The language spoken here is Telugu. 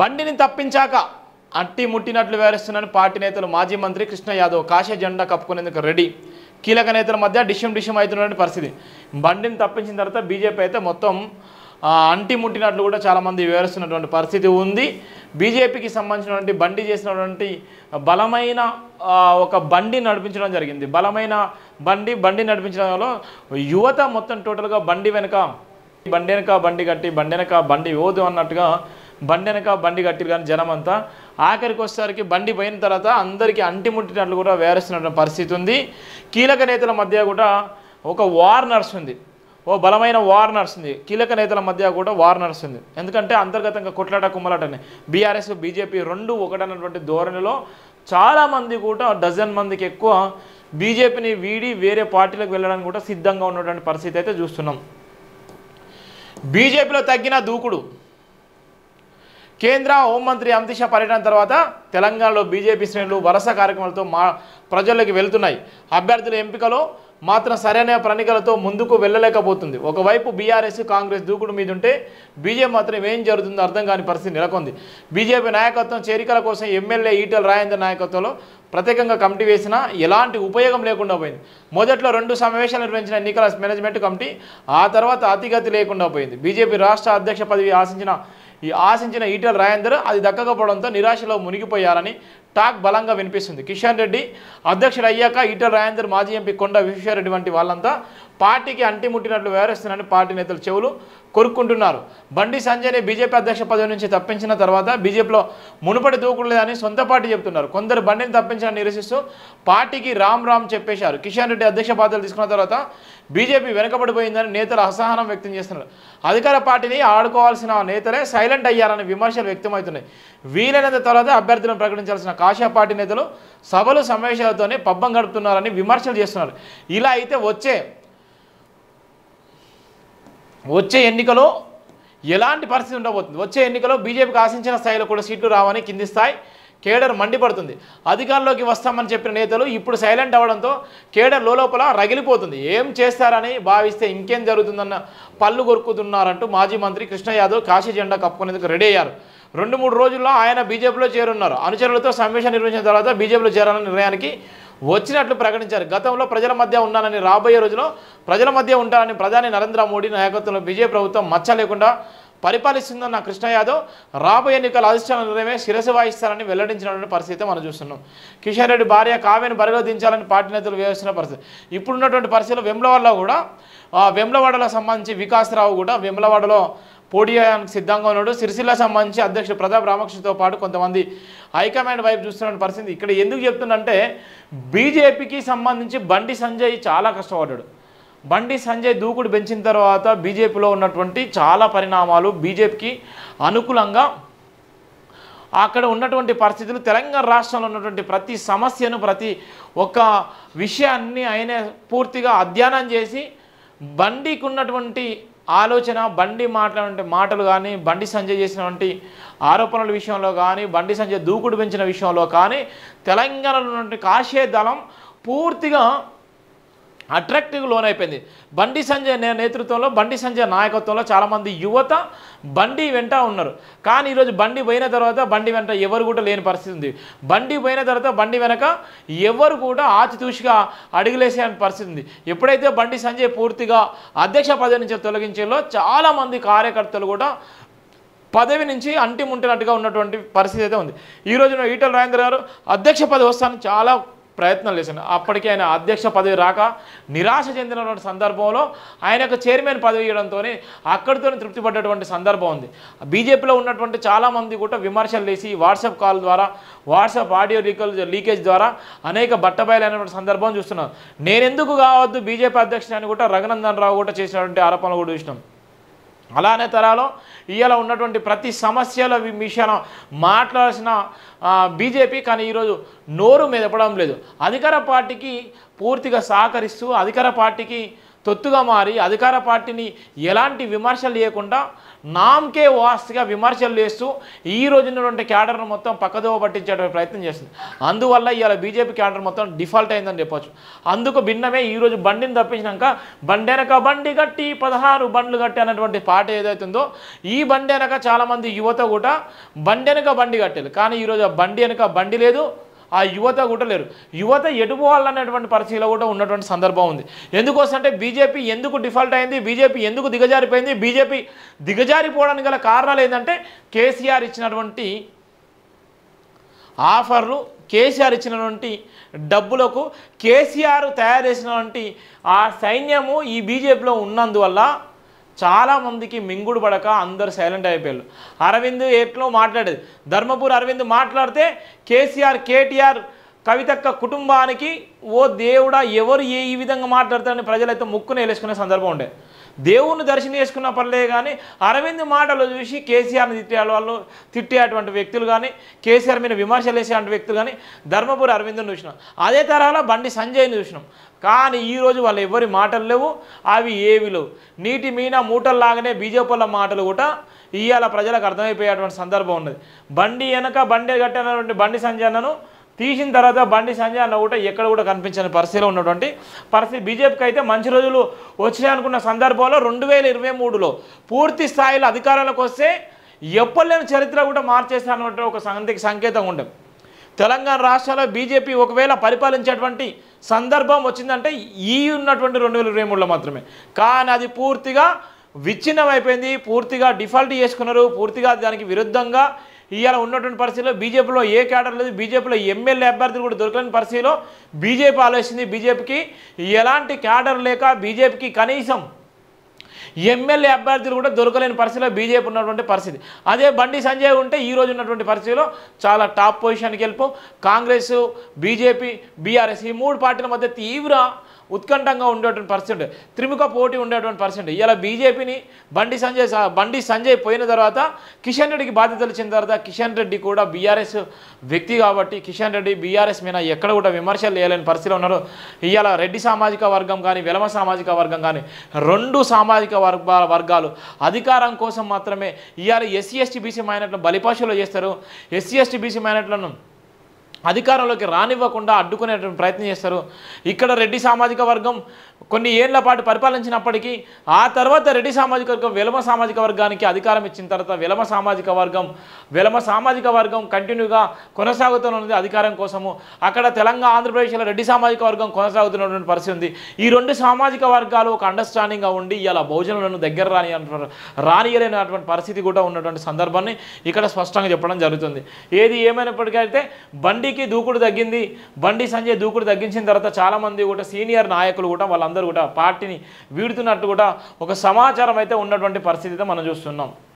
బండిని తప్పించాక అట్టి ముట్టినట్లు వేరుస్తున్నాను పార్టీ నేతలు మాజీ మంత్రి కృష్ణ యాదవ్ కాశీ జెండా కప్పుకునేందుకు రెడీ కీలక నేతల మధ్య డిషం డిషం అవుతున్న పరిస్థితి బండిని తప్పించిన తర్వాత బీజేపీ అయితే మొత్తం అంటి ముట్టినట్లు కూడా చాలామంది వివరిస్తున్నటువంటి పరిస్థితి ఉంది బీజేపీకి సంబంధించినటువంటి బండి చేసినటువంటి బలమైన ఒక బండి నడిపించడం జరిగింది బలమైన బండి బండి నడిపించడంలో యువత మొత్తం టోటల్గా బండి వెనుక బండి వెనుక బండి కట్టి బండి వెనుక బండి ఓదు అన్నట్టుగా బండి వెనక బండి కట్టిరు కానీ జనం అంతా ఆఖరికి వచ్చేసరికి బండి పోయిన తర్వాత అందరికీ అంటిముట్టినట్లు కూడా వేరేస్తున్న పరిస్థితి ఉంది కీలక నేతల మధ్య కూడా ఒక వార్ నడుస్తుంది ఓ బలమైన వార్ నడుస్తుంది కీలక నేతల మధ్య కూడా వార్ నడుస్తుంది ఎందుకంటే అంతర్గతంగా కొట్లాట కుమ్మలాటనే బీఆర్ఎస్ బీజేపీ రెండు ఒకటన్నటువంటి ధోరణిలో చాలామంది కూడా డజన్ మందికి ఎక్కువ బీజేపీని వీడి వేరే పార్టీలకు వెళ్ళడానికి కూడా సిద్ధంగా ఉన్నటువంటి పరిస్థితి అయితే చూస్తున్నాం బీజేపీలో తగ్గిన దూకుడు కేంద్ర హోంమంత్రి అమిత్ షా పర్యటన తర్వాత తెలంగాణలో బీజేపీ శ్రేణులు వలస కార్యక్రమాలతో మా ప్రజల్లోకి వెళ్తున్నాయి అభ్యర్థుల ఎంపికలో మాత్రం సరైన ప్రణికలతో ముందుకు వెళ్ళలేకపోతుంది ఒకవైపు బీఆర్ఎస్ కాంగ్రెస్ దూకుడు మీద ఉంటే బీజేపీ మాత్రం ఏం జరుగుతుందో అర్థం కాని పరిస్థితి నెలకొంది బీజేపీ నాయకత్వం చేరికల కోసం ఎమ్మెల్యే ఈటల రాజేంద్ర నాయకత్వంలో ప్రత్యేకంగా కమిటీ వేసినా ఎలాంటి ఉపయోగం లేకుండా పోయింది మొదట్లో రెండు సమావేశాలు నిర్వహించిన ఎన్నికల మేనేజ్మెంట్ కమిటీ ఆ తర్వాత అతిగతి లేకుండా పోయింది బీజేపీ రాష్ట్ర అధ్యక్ష పదవి ఆశించిన ఈ ఆశించిన ఈటల రాజేందర్ అది దక్కకపోవడంతో నిరాశలో మునిగిపోయారని టాక్ బలంగా వినిపిస్తుంది కిషన్ రెడ్డి అధ్యక్షుడు అయ్యాక ఈటల రాజేందర్ మాజీ ఎంపీ కొండ విశ్వరెడ్డి వంటి వాళ్ళంతా పార్టీకి అంటిముట్టినట్లు వ్యవహరిస్తున్నారని పార్టీ నేతలు చెవులు కొరుక్కుంటున్నారు బండి సంజయ్ని బీజేపీ అధ్యక్ష పదవి నుంచి తప్పించిన తర్వాత బీజేపీలో మునుపటి దూకుడలేదని సొంత పార్టీ చెబుతున్నారు కొందరు బండిని తప్పించాలని నిరసిస్తూ పార్టీకి రామ్ రామ్ చెప్పేశారు కిషన్ రెడ్డి అధ్యక్ష పాత్రలు తీసుకున్న తర్వాత బీజేపీ వెనుకబడిపోయిందని నేతలు అసహనం వ్యక్తం చేస్తున్నారు అధికార పార్టీని ఆడుకోవాల్సిన నేతలే సైలెంట్ అయ్యారని విమర్శలు వ్యక్తమవుతున్నాయి వీలైనంత తర్వాత అభ్యర్థులను ప్రకటించాల్సిన కాశా పార్టీ నేతలు సభలు సమావేశాలతోనే పబ్బం గడుపుతున్నారని విమర్శలు చేస్తున్నారు ఇలా అయితే వచ్చే వచ్చే ఎన్నికలో ఎలాంటి పరిస్థితి ఉండబోతుంది వచ్చే ఎన్నికలో బీజేపీకి ఆశించిన స్థాయిలో కూడా సీట్లు రావని కింది స్థాయి కేడర్ మండిపడుతుంది అధికారంలోకి వస్తామని చెప్పిన నేతలు ఇప్పుడు సైలెంట్ అవ్వడంతో కేడర్ లోపల రగిలిపోతుంది ఏం చేస్తారని భావిస్తే ఇంకేం జరుగుతుందన్న పళ్ళు కొరుకుతున్నారంటూ మాజీ మంత్రి కృష్ణ యాదవ్ కాశీ జెండా కప్పుకునేందుకు రెడీ అయ్యారు రెండు మూడు రోజుల్లో ఆయన బీజేపీలో చేరున్నారు అనుచరులతో సమ్మేషన్ నిర్వహించిన తర్వాత బీజేపీలో చేరాలనే నిర్ణయానికి వచ్చినట్లు ప్రకటించారు గతంలో ప్రజల మధ్య ఉన్నానని రాబోయే రోజులో ప్రజల మధ్య ఉంటానని ప్రధాని నరేంద్ర మోడీ నాయకత్వంలో బీజేపీ ప్రభుత్వం మచ్చ లేకుండా పరిపాలిస్తుందన్న కృష్ణ యాదవ్ రాబోయే ఎన్నికల అధిష్టాన నిర్ణయమే శిరసు వాయిస్తారని వెల్లడించినటువంటి పరిస్థితి మనం చూస్తున్నాం కిషన్ రెడ్డి భార్య కావ్యను బరిలో దించాలని పార్టీ నేతలు వేస్తున్న పరిస్థితి ఇప్పుడున్నటువంటి పరిస్థితులు వెమ్లవాడలో కూడా వెమ్లవాడలో సంబంధించి వికాస్ రావు కూడా వెమ్లవాడలో పోడియానికి సిద్ధంగా ఉన్నాడు సిరిసిల్ల సంబంధించి అధ్యక్షుడు ప్రతాప్ రామకృష్ణతో పాటు కొంతమంది హైకమాండ్ వైపు చూస్తున్న పరిస్థితి ఇక్కడ ఎందుకు చెప్తుందంటే బీజేపీకి సంబంధించి బండి సంజయ్ చాలా కష్టపడ్డాడు బండి సంజయ్ దూకుడు పెంచిన తర్వాత బీజేపీలో ఉన్నటువంటి చాలా పరిణామాలు బీజేపీకి అనుకూలంగా అక్కడ ఉన్నటువంటి పరిస్థితులు తెలంగాణ రాష్ట్రంలో ఉన్నటువంటి ప్రతి సమస్యను ప్రతి ఒక్క విషయాన్ని ఆయన పూర్తిగా అధ్యయనం చేసి బండికి ఉన్నటువంటి ఆలోచన బండి మాట్లాడే మాటలు కానీ బండి సంజయ్ చేసినటువంటి ఆరోపణల విషయంలో కానీ బండి సంజయ్ దూకుడు పెంచిన విషయంలో కానీ తెలంగాణలో ఉన్నటువంటి కాషే దళం పూర్తిగా అట్రాక్టివ్ లోన్ అయిపోయింది బండి సంజయ్ నేతృత్వంలో బండి సంజయ్ నాయకత్వంలో చాలామంది యువత బండి వెంట ఉన్నారు కానీ ఈరోజు బండి పోయిన తర్వాత బండి వెంట ఎవరు కూడా లేని పరిస్థితి ఉంది బండి పోయిన తర్వాత బండి వెనక ఎవరు కూడా ఆచితూషిగా అడుగులేసే పరిస్థితి ఉంది ఎప్పుడైతే బండి సంజయ్ పూర్తిగా అధ్యక్ష పదవి నుంచి తొలగించేలో చాలామంది కార్యకర్తలు కూడా పదవి నుంచి అంటిముంటున్నట్టుగా ఉన్నటువంటి పరిస్థితి అయితే ఉంది ఈరోజు ఈటల రాజేంద్ర గారు అధ్యక్ష పదవి వస్తాను చాలా ప్రయత్నాలు చేశాను అప్పటికే ఆయన అధ్యక్ష పదవి రాక నిరాశ చెందినటువంటి సందర్భంలో ఆయనకు చైర్మన్ పదవి ఇవ్వడంతో అక్కడితో తృప్తి పడ్డటువంటి సందర్భం ఉంది బీజేపీలో ఉన్నటువంటి చాలామంది కూడా విమర్శలు చేసి వాట్సాప్ కాల్ ద్వారా వాట్సాప్ ఆడియో లీకల్ లీకేజ్ ద్వారా అనేక బట్టబయలైనటువంటి సందర్భం నేను నేనెందుకు కావద్దు బీజేపీ అధ్యక్షుడు అని కూడా రఘునందన్ రావు కూడా చేసినటువంటి ఆరోపణలు కూడా చూసినాం అలానే తరాలో ఇవాళ ఉన్నటువంటి ప్రతి సమస్యల విషయాన మాట్లాడాల్సిన బీజేపీ కానీ ఈరోజు నోరు మీద పడడం లేదు అధికార పార్టీకి పూర్తిగా సహకరిస్తూ అధికార పార్టీకి తొత్తుగా మారి అధికార పార్టీని ఎలాంటి విమర్శలు లేకుండా నామ్కే వాస్తుగా విమర్శలు చేస్తూ ఈ రోజు ఉన్నటువంటి క్యాడర్ను మొత్తం పక్కదోవ పట్టించేటువంటి ప్రయత్నం చేస్తుంది అందువల్ల ఇవాళ బీజేపీ క్యాడర్ మొత్తం డిఫాల్ట్ అయిందని చెప్పొచ్చు అందుకు భిన్నమే ఈరోజు బండిని తప్పించినాక బండెనక బండి గట్టి పదహారు బండ్లు గట్టి అన్నటువంటి పాట ఏదైతుందో ఈ బండెనక చాలామంది యువత కూడా బండెనక బండి కట్టారు కానీ ఈరోజు ఆ బండి వెనక బండి లేదు ఆ యువత కూడా లేరు యువత ఎటుపోవాలనేటువంటి పరిస్థితిలో కూడా ఉన్నటువంటి సందర్భం ఉంది ఎందుకోసం బీజేపీ ఎందుకు డిఫాల్ట్ అయింది బీజేపీ ఎందుకు దిగజారిపోయింది బీజేపీ దిగజారిపోవడానికి గల కారణాలు ఏంటంటే కేసీఆర్ ఇచ్చినటువంటి ఆఫర్లు కేసీఆర్ ఇచ్చినటువంటి డబ్బులకు కేసీఆర్ తయారు చేసినటువంటి ఆ సైన్యము ఈ బీజేపీలో ఉన్నందువల్ల చాలామందికి మింగుడు పడక అందరు సైలెంట్ అయిపోయారు అరవింద్ ఎట్లో మాట్లాడేది ధర్మపూర్ అరవింద్ మాట్లాడితే కేసీఆర్ కేటీఆర్ కవితక్క కుటుంబానికి ఓ దేవుడా ఎవరు ఏ ఈ విధంగా మాట్లాడతారని ప్రజలైతే ముక్కును వేలేసుకునే సందర్భం ఉండే దేవుని దర్శనం చేసుకున్న పర్లే కానీ అరవింద్ మాటలు చూసి కేసీఆర్ని తిట్టే వాళ్ళు తిట్టేటువంటి వ్యక్తులు కానీ కేసీఆర్ మీద విమర్శలు వేసేటువంటి వ్యక్తులు కానీ ధర్మపురి అరవింద్ని చూసినాం అదే తరహాలో బండి సంజయ్ని చూసినాం కానీ ఈరోజు వాళ్ళు ఎవరి మాటలు లేవు అవి ఏవి లేవు నీటి మీన మూటల్లాగానే బీజేపీల మాటలు కూడా ఇవాళ ప్రజలకు అర్థమైపోయేటువంటి సందర్భం ఉన్నది బండి వెనక బండి కట్టినటువంటి బండి సంజయ్ అన్నను తీసిన తర్వాత బండి సంజయ్ అన్న కూడా ఎక్కడ కూడా కనిపించని పరిస్థితిలో ఉన్నటువంటి పరిస్థితి బీజేపీకి అయితే మంచి రోజులు అనుకున్న సందర్భంలో రెండు వేల ఇరవై మూడులో పూర్తి స్థాయిలో అధికారాలకు వస్తే ఎప్పలేని చరిత్ర కూడా మార్చేస్తానటువంటి ఒక సంగతికి సంకేతం ఉండదు తెలంగాణ రాష్ట్రాల్లో బీజేపీ ఒకవేళ పరిపాలించేటువంటి సందర్భం వచ్చిందంటే ఈ ఉన్నటువంటి రెండు వేల ఇరవై మూడులో మాత్రమే కానీ అది పూర్తిగా విచ్ఛిన్నమైపోయింది పూర్తిగా డిఫాల్ట్ చేసుకున్నారు పూర్తిగా దానికి విరుద్ధంగా ఇవాళ ఉన్నటువంటి పరిస్థితిలో బీజేపీలో ఏ క్యాడర్ లేదు బీజేపీలో ఎమ్మెల్యే అభ్యర్థులు కూడా దొరకలేని పరిస్థితిలో బీజేపీ ఆలోచించింది బీజేపీకి ఎలాంటి క్యాడర్ లేక బీజేపీకి కనీసం ఎమ్మెల్యే అభ్యర్థులు కూడా దొరకలేని పరిస్థితిలో బీజేపీ ఉన్నటువంటి పరిస్థితి అదే బండి సంజయ్ ఉంటే ఈరోజు ఉన్నటువంటి పరిస్థితిలో చాలా టాప్ పొజిషన్కి వెళ్ళిపో కాంగ్రెస్ బీజేపీ బీఆర్ఎస్ ఈ మూడు పార్టీల మధ్య తీవ్ర ఉత్కంఠంగా ఉండేటువంటి పర్సెంట్ త్రిముఖ పోటీ ఉండేటువంటి పర్సెంట్ ఇలా బీజేపీని బండి సంజయ్ బండి సంజయ్ పోయిన తర్వాత కిషన్ రెడ్డికి బాధ్యతలు ఇచ్చిన తర్వాత కిషన్ రెడ్డి కూడా బీఆర్ఎస్ వ్యక్తి కాబట్టి కిషన్ రెడ్డి బీఆర్ఎస్ మీద ఎక్కడ కూడా విమర్శలు చేయలేని పరిస్థితిలో ఉన్నారు ఇవాళ రెడ్డి సామాజిక వర్గం కానీ విలమ సామాజిక వర్గం కానీ రెండు సామాజిక వర్గ వర్గాలు అధికారం కోసం మాత్రమే ఇవాళ ఎస్సీ ఎస్టీ బీసీ మైనట్లను బలిపాషులు చేస్తారు ఎస్సీ ఎస్టీ బీసీ మైనట్లను అధికారంలోకి రానివ్వకుండా అడ్డుకునేటువంటి ప్రయత్నం చేస్తారు ఇక్కడ రెడ్డి సామాజిక వర్గం కొన్ని ఏళ్ల పాటు పరిపాలించినప్పటికీ ఆ తర్వాత రెడ్డి సామాజిక వర్గం విలమ సామాజిక వర్గానికి అధికారం ఇచ్చిన తర్వాత విలమ సామాజిక వర్గం విలమ సామాజిక వర్గం కంటిన్యూగా కొనసాగుతున్నది అధికారం కోసము అక్కడ తెలంగాణ ఆంధ్రప్రదేశ్లో రెడ్డి సామాజిక వర్గం కొనసాగుతున్నటువంటి పరిస్థితి ఉంది ఈ రెండు సామాజిక వర్గాలు ఒక అండర్స్టాండింగ్గా ఉండి ఇలా భోజనాలను దగ్గర రాని రానియలేనటువంటి పరిస్థితి కూడా ఉన్నటువంటి సందర్భాన్ని ఇక్కడ స్పష్టంగా చెప్పడం జరుగుతుంది ఏది ఏమైనప్పటికీ అయితే బండి బండికి దూకుడు తగ్గింది బండి సంజయ్ దూకుడు తగ్గించిన తర్వాత చాలామంది కూడా సీనియర్ నాయకులు కూడా వాళ్ళందరూ కూడా పార్టీని వీడుతున్నట్టు కూడా ఒక సమాచారం అయితే ఉన్నటువంటి పరిస్థితి మనం చూస్తున్నాం